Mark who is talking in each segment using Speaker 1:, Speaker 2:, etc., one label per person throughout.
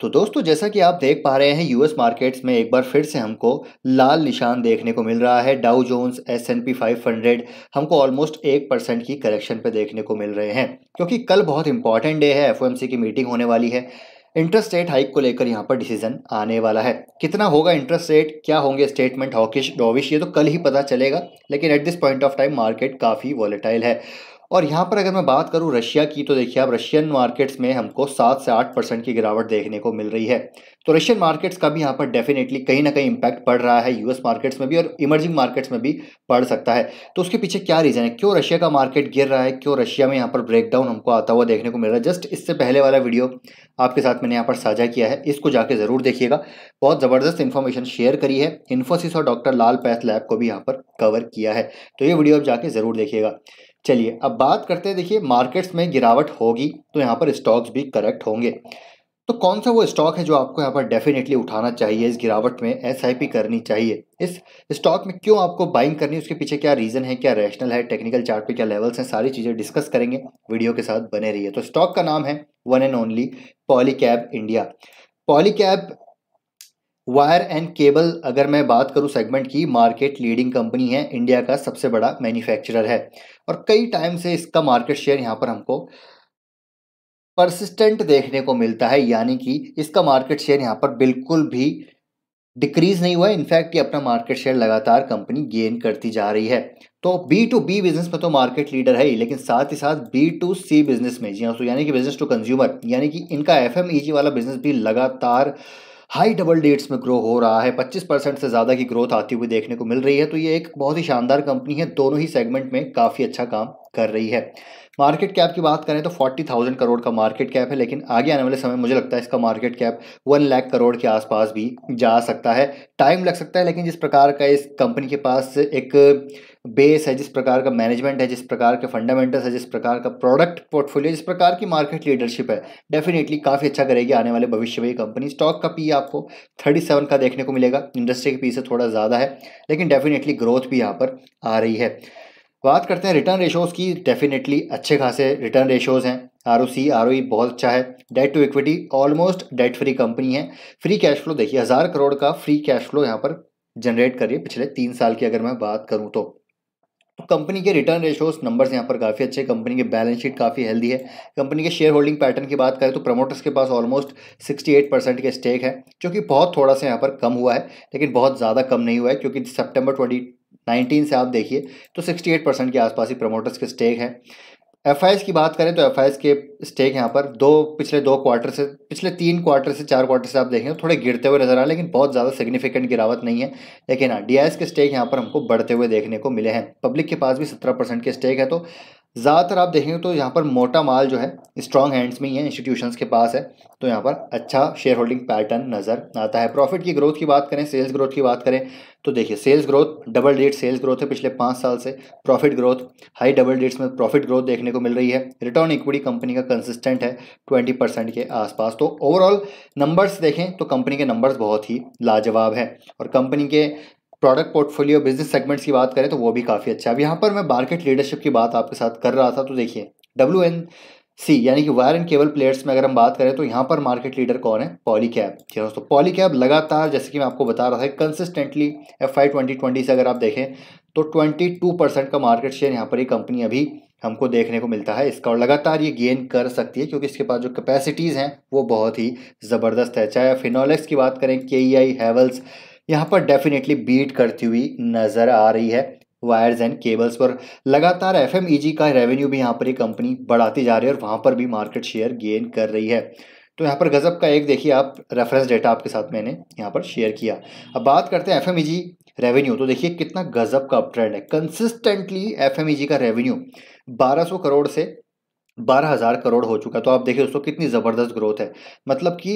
Speaker 1: तो दोस्तों जैसा कि आप देख पा रहे हैं यूएस मार्केट्स में एक बार फिर से हमको लाल निशान देखने को मिल रहा है Dow Jones S and P five hundred हमको ऑलमोस्ट एक परसेंट की करेक्शन पे देखने को मिल रहे हैं क्योंकि कल बहुत इंपॉर्टेंट डे है एफ की मीटिंग होने वाली है इंटरेस्ट रेट हाइक को लेकर यहाँ पर डिसीजन आने वाला है कितना होगा इंटरेस्ट रेट क्या होंगे स्टेटमेंट हॉकिश डॉविश ये तो कल ही पता चलेगा लेकिन at this point of time market काफ़ी वॉलेटाइल है और यहाँ पर अगर मैं बात करूँ रशिया की तो देखिए अब रशियन मार्केट्स में हमको सात से आठ परसेंट की गिरावट देखने को मिल रही है तो रशियन मार्केट्स का भी यहाँ पर डेफिनेटली कहीं ना कहीं इंपैक्ट पड़ रहा है यूएस मार्केट्स में भी और इमर्जिंग मार्केट्स में भी पड़ सकता है तो उसके पीछे क्या रीज़न है क्यों रशिया का मार्केट गिर रहा है क्यों रशिया में यहाँ पर ब्रेकडाउन हमको आता हुआ देखने को मिल रहा है जस्ट इससे पहले वाला वीडियो आपके साथ मैंने यहाँ पर साझा किया है इसको जाके ज़रूर देखिएगा बहुत ज़बरदस्त इन्फॉर्मेशन शेयर करी है इन्फोसिस और डॉक्टर लाल पैथ लैब को भी यहाँ पर कवर किया है तो ये वीडियो आप जाके ज़रूर देखिएगा चलिए अब बात करते हैं देखिए मार्केट्स में गिरावट होगी तो यहाँ पर स्टॉक्स भी करेक्ट होंगे तो कौन सा वो स्टॉक है जो आपको यहाँ पर डेफिनेटली उठाना चाहिए इस गिरावट में एस करनी चाहिए इस स्टॉक में क्यों आपको बाइंग करनी है उसके पीछे क्या रीज़न है क्या रैशनल है टेक्निकल चार्ट पे क्या लेवल्स हैं सारी चीज़ें डिस्कस करेंगे वीडियो के साथ बने रहिए तो स्टॉक का नाम है one and only Poly India Poly wire and cable अगर मैं बात करूं सेगमेंट की मार्केट लीडिंग कंपनी है इंडिया का सबसे बड़ा मैन्युफैक्चरर है और कई टाइम से इसका मार्केट शेयर यहां पर हमको परसिस्टेंट देखने को मिलता है यानी कि इसका मार्केट शेयर यहाँ पर बिल्कुल भी डिक्रीज नहीं हुआ है इनफैक्ट ये अपना मार्केट शेयर लगातार कंपनी गेन करती जा रही है तो बी टू बी बिजनेस में तो मार्केट लीडर है ही लेकिन साथ ही साथ बी टू सी बिजनेस में जी हाँ तो यानी कि बिजनेस टू कंज्यूमर यानी कि इनका एफ e वाला बिजनेस भी लगातार हाई डबल डेट्स में ग्रो हो रहा है 25 परसेंट से ज़्यादा की ग्रोथ आती हुई देखने को मिल रही है तो ये एक बहुत ही शानदार कंपनी है दोनों ही सेगमेंट में काफ़ी अच्छा काम कर रही है मार्केट कैप की बात करें तो फोर्टी थाउजेंड करोड़ का मार्केट कैप है लेकिन आगे आने वाले समय मुझे लगता है इसका market cap one lakh crore के आसपास भी जा सकता है टाइम लग सकता है लेकिन जिस प्रकार का इस कंपनी के पास एक बेस है जिस प्रकार का मैनेजमेंट है जिस प्रकार के फंडामेंटल्स है जिस प्रकार का प्रोडक्ट पोर्टफोलियो जिस प्रकार की मार्केट लीडरशिप है डेफिनेटली काफ़ी अच्छा करेगी आने वाले भविष्य में ये कंपनी स्टॉक का पी e आपको थर्टी सेवन का देखने को मिलेगा इंडस्ट्री के पी से थोड़ा ज़्यादा है लेकिन डेफिनेटली ग्रोथ भी यहाँ पर आ रही है बात करते हैं रिटर्न रेशोज़ की डेफिनेटली अच्छे खासे रिटर्न रेशोज़ हैं R O C R O E बहुत अच्छा है debt to equity almost debt free company है फ्री कैश फ्लो देखिए हज़ार करोड़ का फ्री कैश फ्लो यहाँ पर जनरेट करिए पिछले तीन साल की अगर मैं बात करूँ तो कंपनी के रिटर्न रेशोस नंबर्स यहाँ पर काफ़ी अच्छे कंपनी के बैलेंस शीट काफ़ी हेल्दी है कंपनी के शेयर होल्डिंग पैटर्न की बात करें तो प्रमोटर्स के पास ऑलमोस्ट 68 परसेंट के स्टेक है जो कि बहुत थोड़ा सा यहाँ पर कम हुआ है लेकिन बहुत ज़्यादा कम नहीं हुआ है क्योंकि सितंबर 2019 से आप देखिए तो 68 परसेंट के आसपास ही प्रमोटर्स के स्टेक है एफ की बात करें तो एफ के स्टेक यहाँ पर दो पिछले दो क्वार्टर से पिछले तीन क्वार्टर से चार क्वार्टर से आप देखें थोड़े गिरते हुए नजर आ लेकिन बहुत ज़्यादा सिग्निफिकेंट गिरावट नहीं है लेकिन हाँ डी के स्टेक यहाँ पर हमको बढ़ते हुए देखने को मिले हैं पब्लिक के पास भी सत्रह परसेंट के स्टेक है तो ज़्यादातर आप देखेंगे तो यहाँ पर मोटा माल जो है स्ट्रॉन्ग हैंड्स में ही है इंस्टीट्यूशंस के पास है तो यहाँ पर अच्छा शेयर होल्डिंग पैटर्न नज़र आता है प्रॉफिट की ग्रोथ की बात करें सेल्स ग्रोथ की बात करें तो देखिए सेल्स ग्रोथ डबल डेट सेल्स ग्रोथ है पिछले पाँच साल से profit growth high double digits में प्रॉफिट ग्रोथ देखने को मिल रही है रिटर्न इक्विटी कंपनी का कंसिस्टेंट है ट्वेंटी परसेंट के आसपास तो ओवरऑल नंबर्स देखें तो कंपनी के नंबर्स बहुत ही लाजवाब है और कंपनी के प्रोडक्ट पोर्टफोलियो बिजनेस सेगमेंट्स की बात करें तो वो भी काफ़ी अच्छा अब यहाँ पर मैं मार्केट लीडरशिप की बात आपके साथ कर रहा था तो देखिए डब्ल्यू एन सी यानी कि वायर एंड केबल प्लेयर्स में अगर हम बात करें तो यहाँ पर मार्केट लीडर कौन है पॉली कैब ठीक है दोस्तों पॉली कैब लगातार जैसे कि मैं आपको बता रहा था consistently F I twenty twenty से अगर आप देखें तो ट्वेंटी टू परसेंट का मार्केट शेयर यहाँ पर ये कंपनी अभी हमको देखने को मिलता है इसका और लगातार ये गेन कर सकती है क्योंकि इसके पास जो कैपेसिटीज़ हैं वो बहुत ही ज़बरदस्त है चाहे फिनोलेक्स की बात करें के ई आई हैवल्स यहाँ पर डेफिनेटली बीट करती हुई नज़र आ रही है वायर्स एंड केबल्स पर लगातार एफ e का रेवेन्यू भी यहाँ पर ये कंपनी बढ़ाती जा रही है और वहाँ पर भी मार्केट शेयर गेन कर रही है तो यहाँ पर गज़ब का एक देखिए आप रेफरेंस डेटा आपके साथ मैंने यहाँ पर शेयर किया अब बात करते हैं एफ रेवेन्यू e तो देखिए कितना गज़ब का अप ट्रेंड है कंसिस्टेंटली एफ e का रेवेन्यू 1200 करोड़ से बारह हज़ार करोड़ हो चुका है तो आप देखिए दोस्तों कितनी ज़बरदस्त ग्रोथ है मतलब कि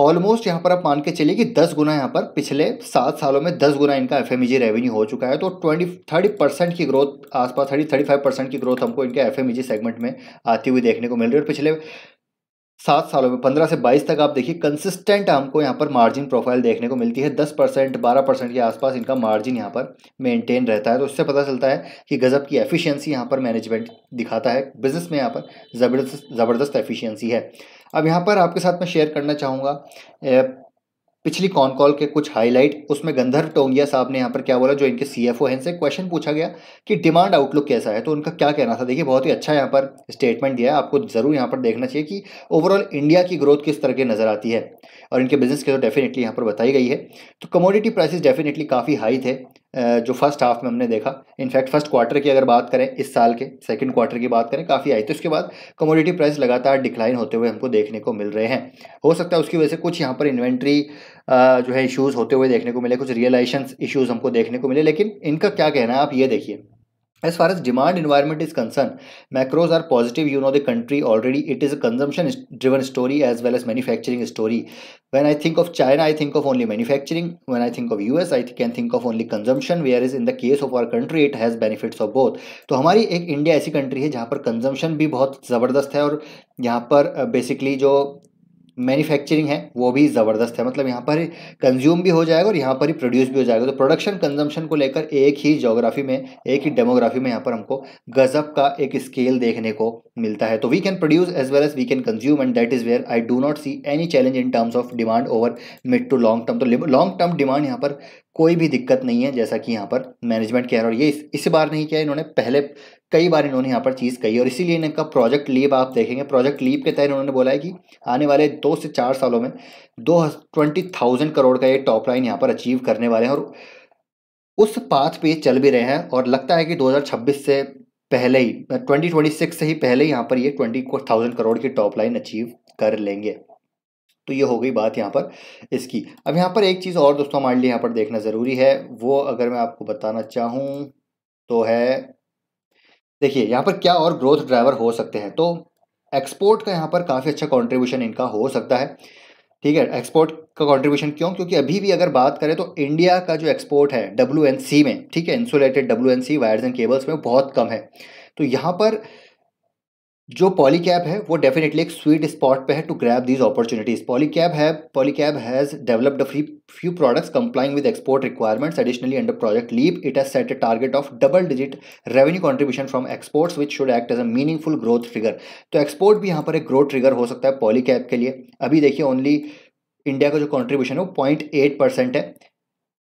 Speaker 1: ऑलमोस्ट यहाँ पर आप मान के चलिए कि दस गुना यहाँ पर पिछले सात सालों में दस गुना इनका एफ रेवेन्यू e हो चुका है तो ट्वेंटी थर्टी परसेंट की ग्रोथ आसपास थर्टी थर्टी फाइव परसेंट की ग्रोथ हमको इनके एफ सेगमेंट e में आती हुई देखने को मिल रही है और पिछले सात सालों में पंद्रह से बाईस तक आप देखिए कंसिस्टेंट हमको यहाँ पर मार्जिन प्रोफाइल देखने को मिलती है दस परसेंट बारह परसेंट के आसपास इनका मार्जिन यहाँ पर मेंटेन रहता है तो उससे पता चलता है कि गज़ब की एफिशिएंसी यहाँ पर मैनेजमेंट दिखाता है बिजनेस में यहाँ पर ज़बरदस्त ज़बरदस्त एफिशिएंसी है अब यहाँ पर आपके साथ मैं शेयर करना चाहूँगा पिछली कॉन कॉल के कुछ हाईलाइट उसमें गंधर्व टोंगिया साहब ने यहाँ पर क्या बोला जो इनके सी एफ ओ हैं इनसे क्वेश्चन पूछा गया कि डिमांड आउटलुक कैसा है तो उनका क्या कहना था देखिए बहुत ही अच्छा यहाँ पर स्टेटमेंट दिया है आपको ज़रूर यहाँ पर देखना चाहिए कि ओवरऑल इंडिया की ग्रोथ किस तरह की नज़र आती है और इनके बिजनेस के तो डेफिनेटली यहाँ पर बताई गई है तो कमोडिटी प्राइसेस डेफिनेटली काफ़ी हाई थे जो फर्स्ट हाफ में हमने देखा इनफैक्ट फर्स्ट क्वार्टर की अगर बात करें इस साल के सेकंड क्वार्टर की बात करें काफ़ी आई तो उसके बाद कमोडिटी प्राइस लगातार डिक्लाइन होते हुए हमको देखने को मिल रहे हैं हो सकता है उसकी वजह से कुछ यहाँ पर इन्वेंट्री जो है इशूज़ होते हुए देखने को मिले कुछ रियलाइजेशन इशूज़ हमको देखने को मिले लेकिन इनका क्या कहना है आप ये देखिए as far as demand environment is concerned macros are positive you know the country already it is a consumption driven story as well as manufacturing story when i think of china i think of only manufacturing when i think of us i can think of only consumption whereas in the case of our country it has benefits of both तो हमारी एक India ऐसी country है जहाँ पर consumption भी बहुत ज़बरदस्त है और यहाँ पर बेसिकली जो मैन्युफैक्चरिंग है वो भी ज़बरदस्त है मतलब यहाँ पर कंज्यूम भी हो जाएगा और यहाँ पर ही प्रोड्यूस भी हो जाएगा तो प्रोडक्शन कंजम्पशन को लेकर एक ही जोग्राफी में एक ही डेमोग्राफी में यहाँ पर हमको गज़ब का एक स्केल देखने को मिलता है तो we can produce as well as we can consume and that is where I do not see any challenge in terms of demand over mid to long term तो लॉन्ग टर्म डिमांड यहाँ पर कोई भी दिक्कत नहीं है जैसा कि यहाँ पर मैनेजमेंट कह रहा है और ये इस, इस बार नहीं किया इन्होंने पहले कई बार इन्होंने यहाँ पर चीज़ कही और इसीलिए इनका प्रोजेक्ट लीप आप देखेंगे प्रोजेक्ट लीप के तहत इन्होंने बोला है कि आने वाले दो से चार सालों में दो ट्वेंटी थाउजेंड करोड़ का ये टॉप लाइन यहाँ पर अचीव करने वाले हैं और उस पाथ पे चल भी रहे हैं और लगता है कि 2026 से पहले ही 2026 से ही पहले यहाँ पर ये ट्वेंटी थाउजेंड करोड़ की टॉप लाइन अचीव कर लेंगे तो ये हो गई बात यहाँ पर इसकी अब यहाँ पर एक चीज़ और दोस्तों हमारे लिए यहाँ पर देखना ज़रूरी है वो अगर मैं आपको बताना चाहूँ तो है देखिए यहाँ पर क्या और ग्रोथ ड्राइवर हो सकते हैं तो एक्सपोर्ट का यहाँ पर काफ़ी अच्छा कॉन्ट्रीब्यूशन इनका हो सकता है ठीक है एक्सपोर्ट का कंट्रीब्यूशन क्यों क्योंकि अभी भी अगर बात करें तो इंडिया का जो एक्सपोर्ट है डब्ल्यू में ठीक है insulated W wires and cables में बहुत कम है तो यहाँ पर जो पॉली पॉलीकैब है वो डेफिनेटली एक स्वीट स्पॉट पे है to grab these opportunities Polycab है Polycab has developed free few products complying with export requirements additionally under project leap it has set a target of double digit revenue contribution from exports which should act as a meaningful growth figure तो export भी यहाँ पर एक growth trigger हो सकता है poly Polycab के लिए अभी देखिए ओनली इंडिया का जो कॉन्ट्रीब्यूशन है वो पॉइंट एट परसेंट है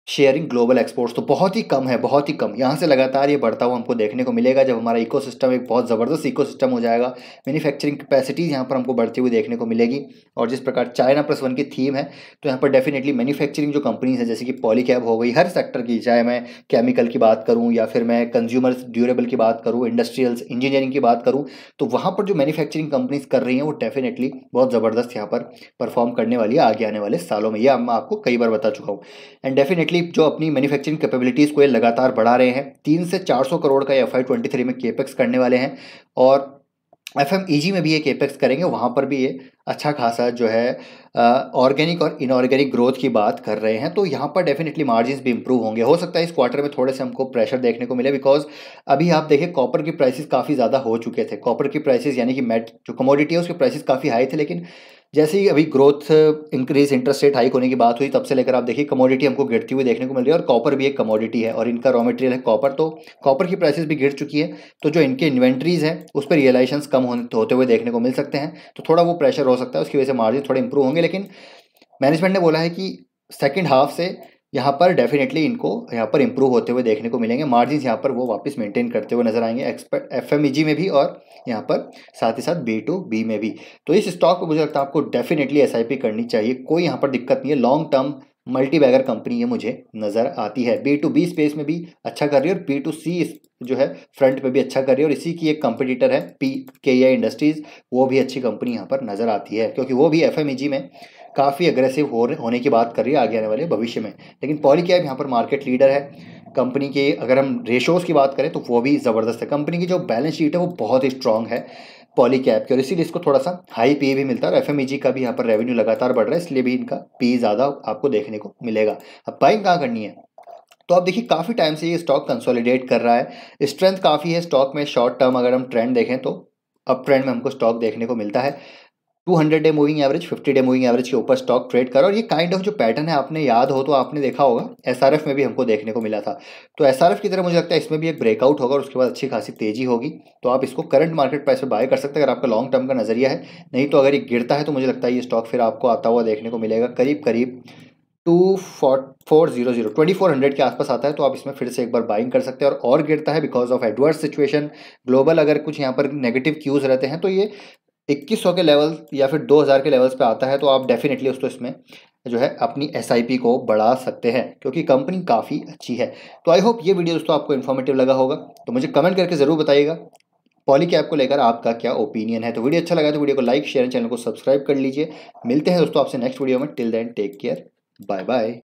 Speaker 1: शेयरिंग ग्लोबल एक्सपोर्ट्स तो बहुत ही कम है बहुत ही कम यहाँ से लगातार ये बढ़ता हुआ हमको देखने को मिलेगा जब हमारा इकोसिस्टम एक बहुत ज़बरदस्त इकोसिस्टम हो जाएगा मैन्युफैक्चरिंग कैपेसिटीज़ यहाँ पर हमको बढ़ती हुई देखने को मिलेगी और जिस प्रकार चाइना प्लस वन की थीम है तो यहाँ पर डेफिनेटली मैन्युफैक्चरिंग जो कंपनीज है जैसे कि पॉलीकैब हो गई हर सेक्टर की चाहे मैं केमिकल की बात करूँ या फिर मैं कंज्यूमर ड्यूरेबल की बात करूँ इंडस्ट्रियल्स इंजीनियरिंग की बात करूँ तो वहाँ पर जो मैन्युफैक्चरिंग कंपनीज कर रही हैं वो डेफिनेटली बहुत ज़बरदस्त यहाँ पर परफॉर्म करने वाली है आगे आने वाले सालों में यह मैं आपको कई बार बता चुका हूँ एंड डेफिनेटली डेफिनेटली जो अपनी मैन्युफैक्चरिंग कैपेबिलिटीज़ को ये लगातार बढ़ा रहे हैं तीन से चार सौ करोड़ का एफ आई ट्वेंटी थ्री में केपेक्स करने वाले हैं और एफ एम ई जी में भी ये केपेक्स करेंगे वहाँ पर भी ये अच्छा खासा जो है ऑर्गेनिक और इनऑर्गेनिक ग्रोथ की बात कर रहे हैं तो यहाँ पर डेफिनेटली मार्जिन भी इंप्रूव होंगे हो सकता है इस क्वार्टर में थोड़े से हमको प्रेशर देखने को मिले बिकॉज अभी आप देखिए कॉपर की प्राइसेस काफ़ी ज़्यादा हो चुके थे कॉपर की प्राइसेस यानी कि मेट जो कमोडिटी है उसके प्राइसेस काफ़ी हाई थे लेकिन जैसे ही अभी growth increase interest rate hike होने की बात हुई तब से लेकर आप देखिए कमोडिटी हमको गिरती हुई देखने को मिल रही है और कॉपर भी एक कमोडिटी है और इनका रॉ मटेरियल है कॉपर तो कॉपर की प्राइसेस भी गिर चुकी है तो जो इनके इन्वेंट्रीज हैं उस पर रियलाइजेशन कम होते हुए देखने को मिल सकते हैं तो थोड़ा वो प्रेशर हो सकता है उसकी वजह से मार्जिन थोड़े इंप्रूव होंगे लेकिन मैनेजमेंट ने बोला है कि सेकेंड हाफ से यहाँ पर डेफिनेटली इनको यहाँ पर इम्प्रूव होते हुए देखने को मिलेंगे मार्जिन यहाँ पर वो वापस मेंटेन करते हुए नजर आएंगे एक्सपर्ट एफ e में भी और यहाँ पर साथ ही साथ बी टू बी में भी तो इस स्टॉक पर मुझे लगता है आपको डेफिनेटली एस करनी चाहिए कोई यहाँ पर दिक्कत नहीं है long term multibagger company ये मुझे नज़र आती है बी टू बी स्पेस में भी अच्छा कर रही है और बी टू सी जो है फ्रंट पे भी अच्छा कर रही है और इसी की एक कंपटीटर है पी के इंडस्ट्रीज़ वो भी अच्छी कंपनी यहाँ पर नज़र आती है क्योंकि वो भी एफ e में काफ़ी अग्रेसिव हो रहे होने की बात कर रही है आगे आने वाले भविष्य में लेकिन पॉलीकैब यहाँ पर मार्केट लीडर है कंपनी के अगर हम रेशोज़ की बात करें तो वो भी ज़बरदस्त है कंपनी की जो बैलेंस शीट है वो बहुत ही स्ट्रांग है पॉली कैप की और इसीलिए इसको थोड़ा सा हाई पी भी मिलता है और एफ e का भी यहाँ पर रेवेन्यू लगातार बढ़ रहा है इसलिए भी इनका पी ज़्यादा आपको देखने को मिलेगा अब बाइंग कहाँ करनी है तो आप देखिए काफ़ी टाइम से ये स्टॉक कंसोलिडेट कर रहा है स्ट्रेंथ काफ़ी है स्टॉक में शॉर्ट टर्म अगर हम ट्रेंड देखें तो अप ट्रेंड में हमको स्टॉक देखने को मिलता है two hundred day moving average fifty day moving average के ऊपर स्टॉक ट्रेड करो और ये काइंड ऑफ जो पैटर्न है आपने याद हो तो आपने देखा होगा एफ में भी हमको देखने को मिला था तो एफ की तरह मुझे लगता है इसमें भी एक ब्रेकआउट होगा और उसके बाद अच्छी खासी तेजी होगी तो आप इसको करंट मार्केट प्राइस पर बाय कर सकते हैं अगर आपका लॉन्ग टर्म का नजरिया है नहीं तो अगर ये गिरता है तो मुझे लगता है ये स्टॉक फिर आपको आता हुआ देखने को मिलेगा करीब करीब two four zero zero twenty four hundred के आसपास आता है तो आप इसमें फिर से एक बार बाइंग कर सकते हैं और और गिरता है because of adverse situation global अगर कुछ यहाँ पर नेगेटिव क्यूज़ रहते हैं तो ये 2100 के लेवल या फिर 2000 के लेवल्स पे आता है तो आप डेफिनेटली उसको इसमें जो है अपनी एस को बढ़ा सकते हैं क्योंकि कंपनी काफ़ी अच्छी है तो आई होप ये वीडियो दोस्तों आपको इन्फॉर्मेटिव लगा होगा तो मुझे कमेंट करके ज़रूर बताइएगा पॉली कैप को लेकर आपका क्या ओपिनियन है तो वीडियो अच्छा लगा तो वीडियो को लाइक शेयर चैनल को सब्सक्राइब कर लीजिए मिलते हैं दोस्तों आपसे नेक्स्ट वीडियो में till then take care bye bye